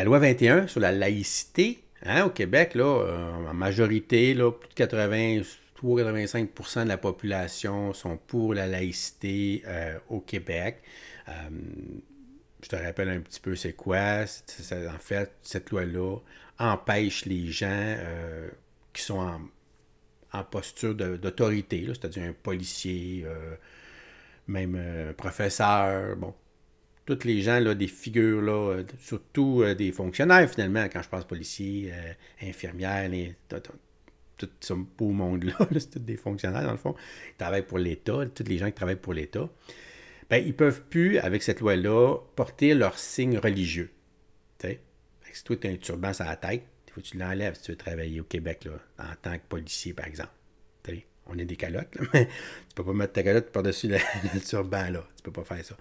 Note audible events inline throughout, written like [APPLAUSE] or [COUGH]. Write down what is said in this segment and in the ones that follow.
la loi 21 sur la laïcité, hein, au Québec, euh, en majorité, plus de 80, 85 de la population sont pour la laïcité euh, au Québec. Euh, je te rappelle un petit peu c'est quoi. en fait, cette loi-là empêche les gens qui sont en, en posture d'autorité, c'est-à-dire un policier, même un professeur, bon, tous les gens, là, des figures, euh, surtout euh, des fonctionnaires, finalement, quand je pense policiers, infirmière euh, infirmières, les, tout ce beau monde-là, [LAUGHS] c'est tous des fonctionnaires, dans le fond, qui travaillent pour l'État, tous les gens qui travaillent pour l'État, ben, ils ne peuvent plus, avec cette loi-là, porter leur signe religieux. Si toi, tu as un turban sur la tête, il faut que tu l'enlèves si tu veux travailler au Québec, en tant que policier, par exemple on est des calottes, [LAUGHS] mais tu peux pas mettre ta calotte par-dessus le, [LAUGHS] turban, là. Tu peux pas faire ça.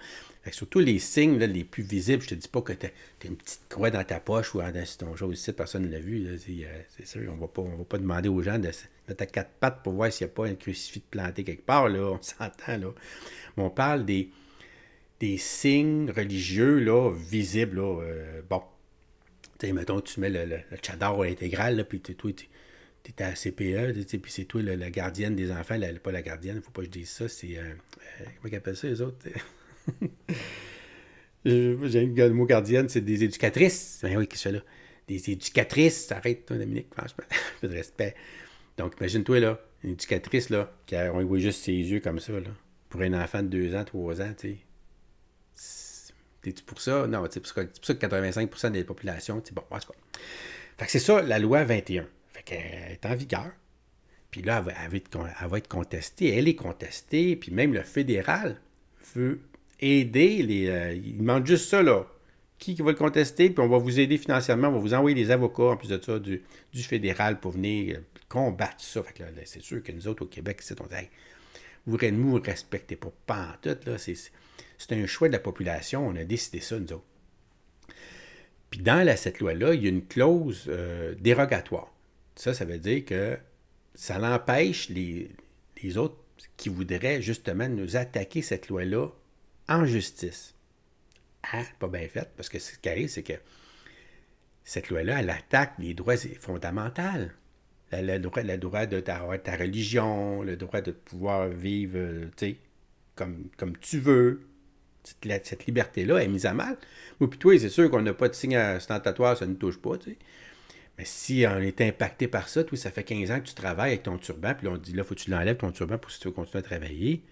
surtout les signes les plus visibles, je te dis pas que tu as, une petite croix dans ta poche ou dans ton jour ici, personne ne l'a vu. Euh, c'est sûr, on ne va pas demander aux gens de mettre quatre pattes pour voir s'il n'y a pas un crucifix planté quelque part, là. On [LAUGHS] s'entend, là. Mais on parle des, des signes religieux, là, visibles, euh, bon. Tu mettons, tu mets le, tchadar chador intégral, là, puis tu tu un à la CPE, puis c'est toi la, gardienne des enfants, la, pas la gardienne, faut pas que je dise ça, c'est. Euh, euh, comment ils appellent ça, les autres [LAUGHS] J'ai le mot gardienne, c'est des éducatrices. Ben oui, qu'est-ce que là Des éducatrices, arrête, toi, Dominique, franchement, [LAUGHS] peu de respect. Donc, imagine-toi, là, une éducatrice, là, qui a, on voit juste ses yeux comme ça, là, pour un enfant de 2 ans, 3 ans, tu sais. T'es-tu pour ça? Non, c'est pour, ça que 85% des populations, tu bon, en tout cas. Fait que c'est ça, la loi 21. Elle est en vigueur. Puis là, elle va, être, contestée. Elle est contestée. Puis même le fédéral veut aider les. Euh, il demande juste ça, là. Qui va le contester? Puis on va vous aider financièrement. On va vous envoyer des avocats, en plus de ça, du, fédéral pour venir combattre ça. c'est sûr que nous autres, au Québec, c'est on dit, vous, respectez pas pantoute, là. C'est, c'est un choix de la population. On a décidé ça, nous autres. Puis dans la, cette loi-là, il y a une clause euh, dérogatoire. Ça, ça veut dire que ça l'empêche les, autres qui voudraient justement nous attaquer cette loi-là en justice. Ah, pas bien fait, parce que ce qui arrive, c'est que cette loi-là, elle attaque les droits fondamentaux. Le, droit, le de ta, religion, le droit de pouvoir vivre euh, comme, tu veux. Cette, liberté-là est mise à mal. Moi, puis toi, c'est sûr qu'on n'a pas de signe euh, ostentatoire, ça ne touche pas. Mais si on est impacté par ça, toi, ça fait 15 ans que tu travailles avec ton turban, puis on dit là, faut que tu l'enlèves ton turban pour si tu veux continuer à travailler.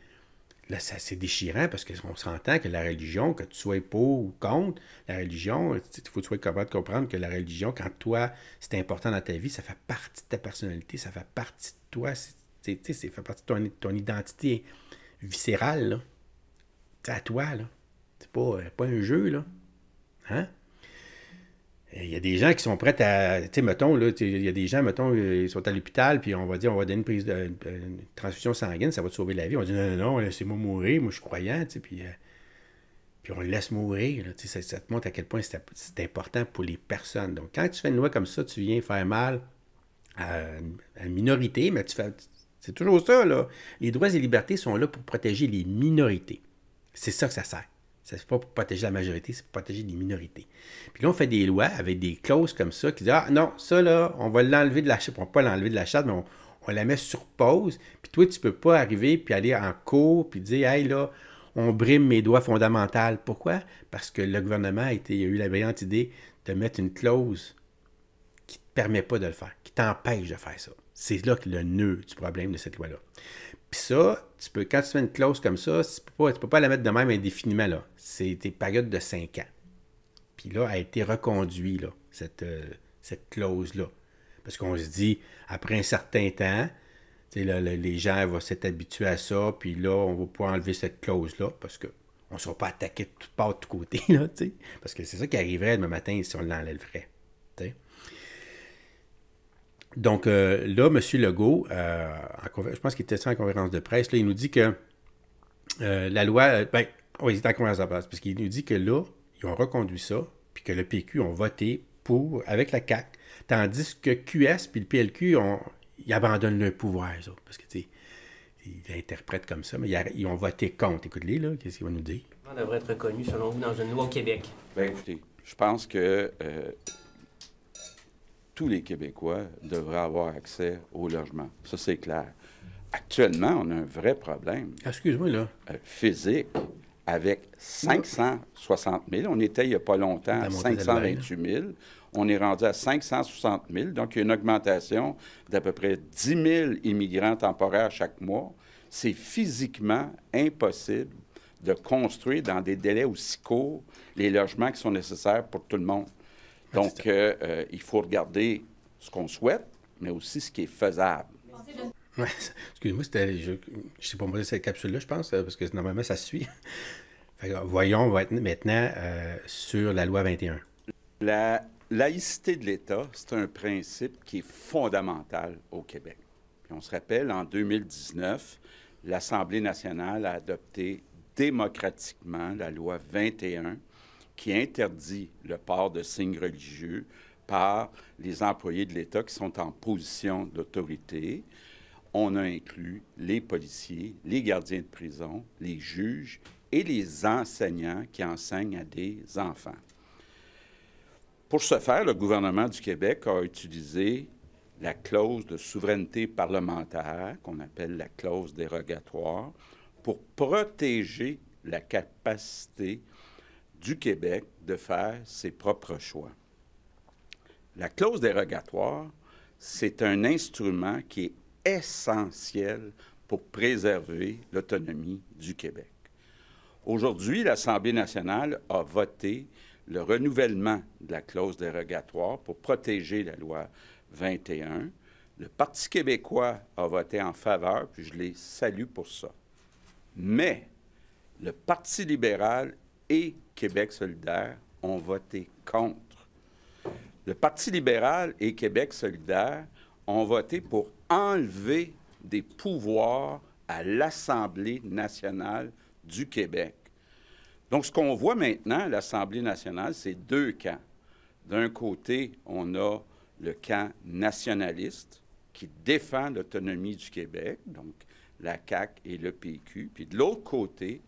Là, ça, c'est déchirant parce qu'on s'entend que la religion, que tu sois pour ou contre, la religion, il faut que tu sois capable de comprendre que la religion, quand toi, c'est important dans ta vie, ça fait partie de ta personnalité, ça fait partie de toi, c'est, ça fait partie de ton, identité viscérale. C'est à toi, là. C'est pas, euh, pas un jeu, là. Hein? Euh, il y a des gens qui sont prêts à. Tu sais, mettons, il y a des gens, mettons, ils sont à l'hôpital, puis on va dire, on va donner une prise de transfusion sanguine, ça va te sauver la vie. On dit, non, non, non, laissez-moi mourir, moi, je suis croyant, puis, euh, puis on laisse mourir. tu sais, ça, te montre à quel point c'est important pour les personnes. Donc, quand tu fais une loi comme ça, tu viens faire mal à, à une minorité, mais tu fais. C'est toujours ça, là. Les droits et libertés sont là pour protéger les minorités. C'est ça que ça sert. Ce n'est pas pour protéger la majorité, c'est pour protéger les minorités. Puis là, on fait des lois avec des clauses comme ça qui disent Ah non, ça là, on va l'enlever de la charte. On va pas l'enlever de la charte, mais on, la met sur pause. Puis toi, tu ne peux pas arriver puis aller en cours puis dire Hey là, on brime mes droits fondamentaux. Pourquoi? Parce que le gouvernement a, a eu la brillante idée de mettre une clause qui ne te permet pas de le faire, qui t'empêche de faire ça. C'est là que le nœud du problème de cette loi-là. Puis ça, tu peux, quand tu fais une clause comme ça, tu ne peux, pas, la mettre de même indéfiniment. Là. C'est tes périodes de cinq ans. Puis là, a été reconduite, là, cette, euh, cette clause-là. Parce qu'on se dit, après un certain temps, les gens vont s'être habitués à ça, puis là, on va pouvoir enlever cette clause-là, parce qu'on ne sera pas attaqué de toutes parts, de tous côtés, [LAUGHS] Parce que c'est ça qui arriverait demain matin si on l'enlèverait, donc euh, là, M. Legault, euh, je pense qu'il était en conférence de presse, là, il nous dit que euh, la loi. Ben, oui, il était en conférence de presse, parce qu'il nous dit que là, ils ont reconduit ça, puis que le PQ ont voté pour, avec la CAC, tandis que QS puis le PLQ, ont, ils abandonnent le pouvoir, ça, parce que, tu sais, ils l'interprètent comme ça, mais ils, ont voté contre. Écoute-les, là, qu'est-ce qu'il va nous dire? On devrait être reconnu, selon vous, dans une loi au Québec. Ben, écoutez, je pense que tous les Québécois devraient avoir accès au logement. Ça, c'est clair. Actuellement, on a un vrai problème. Ah, euh, physique, avec 560 000. On était, il n'y a pas longtemps, à 528 000. On est rendu à 560 000. Donc, il y a une augmentation d'à peu près 10 000 immigrants temporaires chaque mois. C'est physiquement impossible de construire dans des délais aussi courts les logements qui sont nécessaires pour tout le monde. Donc, euh, euh, il faut regarder ce qu'on souhaite, mais aussi ce qui est faisable. Excusez-moi, c'était je ne sais pas moi, cette capsule-là, je pense, euh, parce que normalement, ça suit. [LAUGHS] fait va voyons maintenant sur la loi 21. La laïcité de l'État, c'est un principe qui est fondamental au Québec. Puis on se rappelle, en 2019, l'Assemblée nationale a adopté démocratiquement la loi 21 qui interdit le port de signes religieux par les employés de l'État qui sont en position d'autorité. On a inclus les policiers, les gardiens de prison, les juges et les enseignants qui enseignent à des enfants. Pour ce faire, le gouvernement du Québec a utilisé la clause de souveraineté parlementaire, qu'on appelle la clause dérogatoire, pour protéger la capacité du Québec de faire ses propres choix. La clause dérogatoire, c'est un instrument qui est essentiel pour préserver l'autonomie du Québec. Aujourd'hui, l'Assemblée nationale a voté le renouvellement de la clause dérogatoire pour protéger la loi 21. Le Parti québécois a voté en faveur, puis je les salue pour ça. Mais le Parti libéral et Québec solidaire ont voté contre. Le Parti libéral et Québec solidaire ont voté pour enlever des pouvoirs à l'Assemblée nationale du Québec. Donc, ce qu'on voit maintenant à l'Assemblée nationale, c'est deux camps. D'un côté, on a le camp nationaliste qui défend l'autonomie du Québec, donc la CAQ et le PQ. Puis de l'autre côté,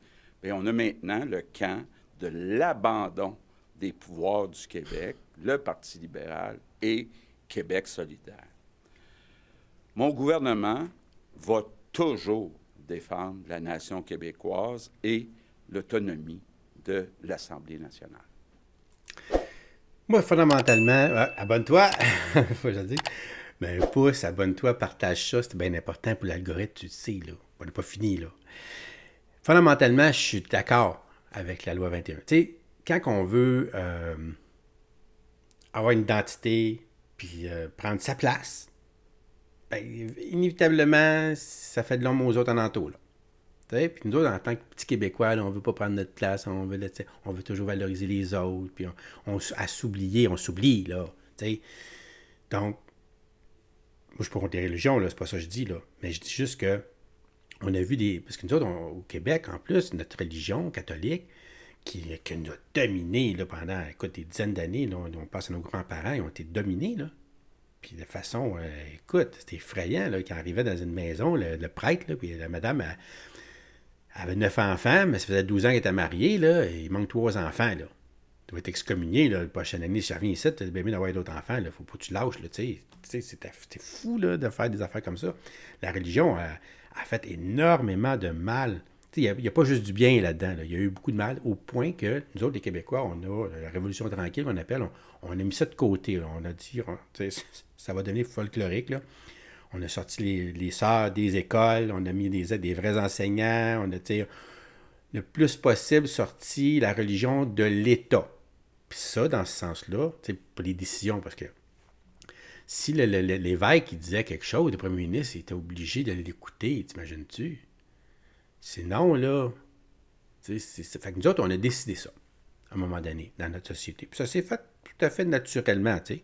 et on a maintenant le camp de l'abandon des pouvoirs du Québec, le Parti libéral et Québec solidaire. Mon gouvernement va toujours défendre la nation québécoise et l'autonomie de l'Assemblée nationale. Moi, fondamentalement, euh, abonne-toi, [LAUGHS] faut que je dise. Mais un pouce, abonne-toi, partage ça, c'est bien important pour l'algorithme, tu le sais, là. On n'est pas fini, là fondamentalement, je suis d'accord avec la loi 21. Tu sais, quand on veut euh, avoir une identité puis euh, prendre sa place, ben, inévitablement, ça fait de l'homme aux autres en entour. Puis nous autres, en tant que petits Québécois, on ne veut pas prendre notre place, on veut, on veut toujours valoriser les autres, puis on, on, on s'oublie, là. Donc, moi, je suis pas contre les religions, là, c'est pas ça que je dis, là. Mais je dis juste que on a vu des. Parce que nous autres, au Québec, en plus, notre religion catholique, qui, qui nous a dominés là, pendant écoute, des dizaines d'années, on, passe à nos grands-parents, ils ont été dominés. Là. Puis de façon, euh, écoute, c'était effrayant. Là, quand arrivait dans une maison, le, prêtre, là, puis la madame avait neuf enfants, mais ça faisait 12 ans qu'elle était mariée, là, et il manque trois enfants. Là. Tu vas être excommunié la prochaine année. Si je reviens ici, tu as le bébé d'avoir d'autres enfants. Il faut pas que tu lâches. tu sais c'est, fou là, de faire des affaires comme ça. La religion, euh, a fait énormément de mal. Il n'y a, pas juste du bien là-dedans. Il y a eu beaucoup de mal au point que nous autres, les Québécois, on a la Révolution tranquille, on appelle, on, a mis ça de côté. On a dit, ça va donner folklorique. On a sorti les, les sœurs des écoles, on a mis des, des vrais enseignants, on a le plus possible sorti la religion de l'État. Puis ça, dans ce sens-là, pour les décisions, parce que si l'évêque disait quelque chose, le premier ministre était obligé de l'écouter, t'imagines-tu? Sinon, là, fait que nous autres, on a décidé ça, à un moment donné, dans notre société. Puis ça s'est fait tout à fait naturellement, tu sais.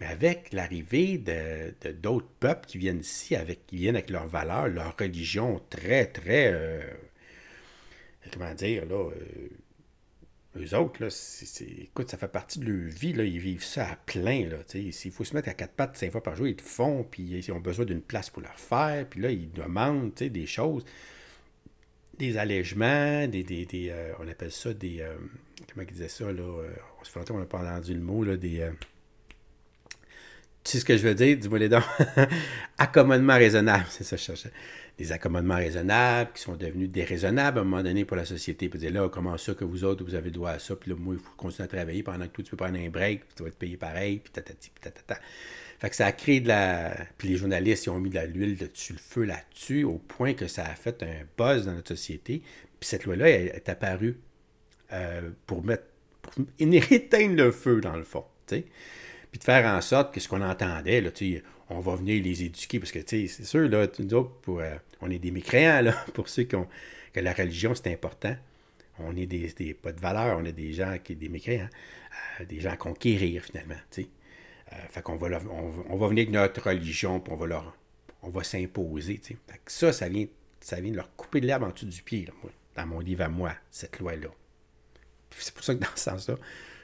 Mais avec l'arrivée de, d'autres peuples qui viennent ici, avec, qui viennent avec leurs valeurs, leurs religions très, très, euh, comment dire, là, euh, eux autres, là, écoute, ça fait partie de leur vie. Là. Ils vivent ça à plein. S'il faut se mettre à quatre pattes cinq fois par jour, ils le font, puis ils ont besoin d'une place pour leur faire. Puis là, ils demandent des choses, des allègements, des, des, des euh, on appelle ça des... Euh, comment ils disaient ça? Là, euh, on se fait longtemps qu'on n'a pas entendu le mot, là, des... Tu sais ce que je veux dire? Dis-moi les dents. [LAUGHS] accommodements raisonnables, c'est ça que je cherchais. Des accommodements raisonnables qui sont devenus déraisonnables à un moment donné pour la société. Puis dire là, comment ça que vous autres, vous avez droit à ça, puis là, moi, il faut continuer à travailler pendant que tout, tu peux prendre un break, puis tu vas être payé pareil, puis tatati, puis tatata. Fait que ça a créé de la. Puis les journalistes, ils ont mis de l'huile dessus, le feu là-dessus, au point que ça a fait un buzz dans notre société. Puis cette loi-là est apparue euh, pour mettre. pour éteindre le feu, dans le fond. tu sais puis de faire en sorte que ce qu'on entendait, là, on va venir les éduquer, parce que c'est sûr, là, euh, on est des mécréants, là, [LAUGHS] pour ceux qui ont, que la religion, c'est important. On est des, pas de valeur, on est des gens qui sont des mécréants, euh, des gens à conquérir finalement. Euh, fait qu'on va, on, va venir avec notre religion, puis on va on va s'imposer. ça, ça vient, ça vient de leur couper de l'herbe en dessous du pied, dans mon livre à moi, cette loi-là. C'est pour ça que dans ce sens-là,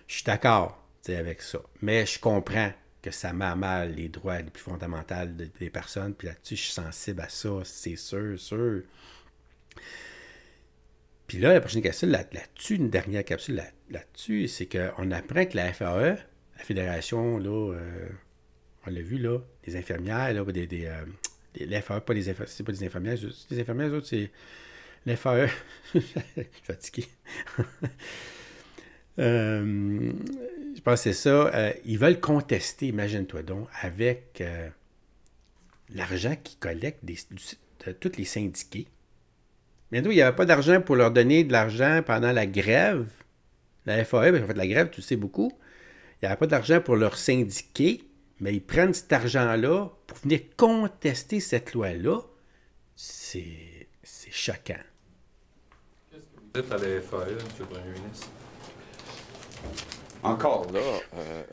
je suis d'accord avec ça. Mais je comprends que ça met à mal les droits les plus fondamentaux des personnes. Puis là-dessus, je suis sensible à ça, c'est sûr, sûr. Puis là, la prochaine capsule là-dessus, une dernière capsule là-dessus, c'est qu'on apprend que la FAE, la Fédération, là, euh, on l'a vu, là, des infirmières, là, des, des, euh, la FAE, pas des, c'est pas des infirmières, c'est des infirmières, autres, c'est l'FAE. [LAUGHS] je suis fatigué. [LAUGHS] euh, je pense c'est ça. Euh, ils veulent contester, imagine-toi donc, avec euh, l'argent qu'ils collectent de, tous les syndiqués. Bientôt, il n'y avait pas d'argent pour leur donner de l'argent pendant la grève. La FAE, parce en fait, la grève, tu sais beaucoup. Il n'y avait pas d'argent pour leur syndiquer, mais ils prennent cet argent-là pour venir contester cette loi-là. C'est choquant. Qu'est-ce que vous dites à la FAE, M. le Premier encore euh, euh,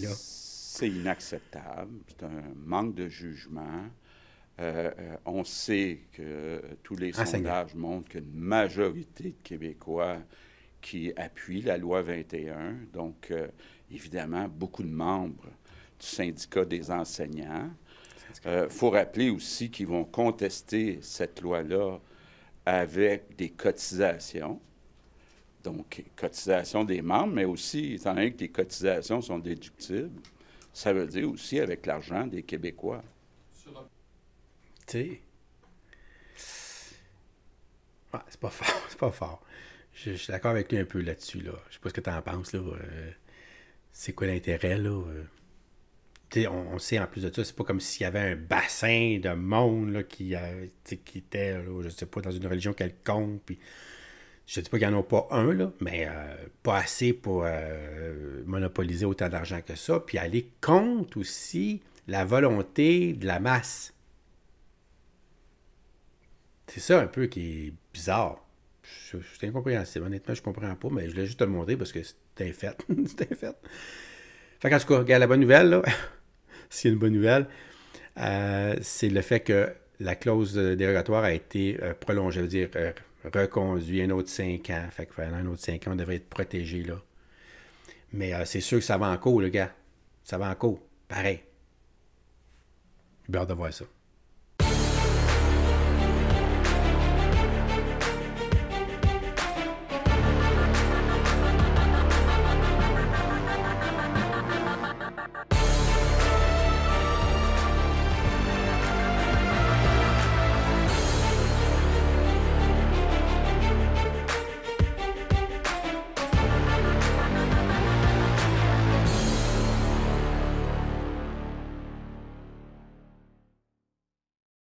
là, c'est inacceptable. C'est un manque de jugement. Euh, on sait que tous les ah, sondages montrent qu'une majorité de Québécois qui appuient la loi 21. Donc, évidemment, beaucoup de membres du syndicat des enseignants. Il faut rappeler aussi qu'ils vont contester cette loi-là avec des cotisations donc cotisation des membres, mais aussi, étant donné que les cotisations sont déductibles, ça veut dire aussi avec l'argent des Québécois. Tu sais... Ah, c'est pas [LAUGHS] fort, c'est pas fort. Je, suis d'accord avec lui un peu là-dessus. Là. Je sais pas ce que tu en penses. Là. Euh, c'est quoi l'intérêt? là euh? Tu on, sait en plus de ça, c'est pas comme s'il y avait un bassin de monde là, qui, euh, qui était, je sais pas, dans une religion quelconque. Puis je ne dis pas qu'il n'y en a pas un, mais euh, pas assez pour euh, monopoliser autant d'argent que ça, puis aller contre aussi la volonté de la masse. C'est ça un peu qui est bizarre. Je C'est incompréhensible. Honnêtement, je ne comprends pas, mais je voulais juste te montrer parce que c'était fait. [LAUGHS] c'était fait. Fait qu'en tout cas, regarde la bonne nouvelle, là. [LAUGHS] S'il y une bonne nouvelle, euh, c'est le fait que la clause dérogatoire a été prolongée. Je veux dire, reconduit un autre 5 ans. Fait que un autre 5 ans, on devrait être protégé là. Mais euh, c'est sûr que ça va en cours, le gars. Ça va en cours. Pareil. J'ai hâte de voir ça.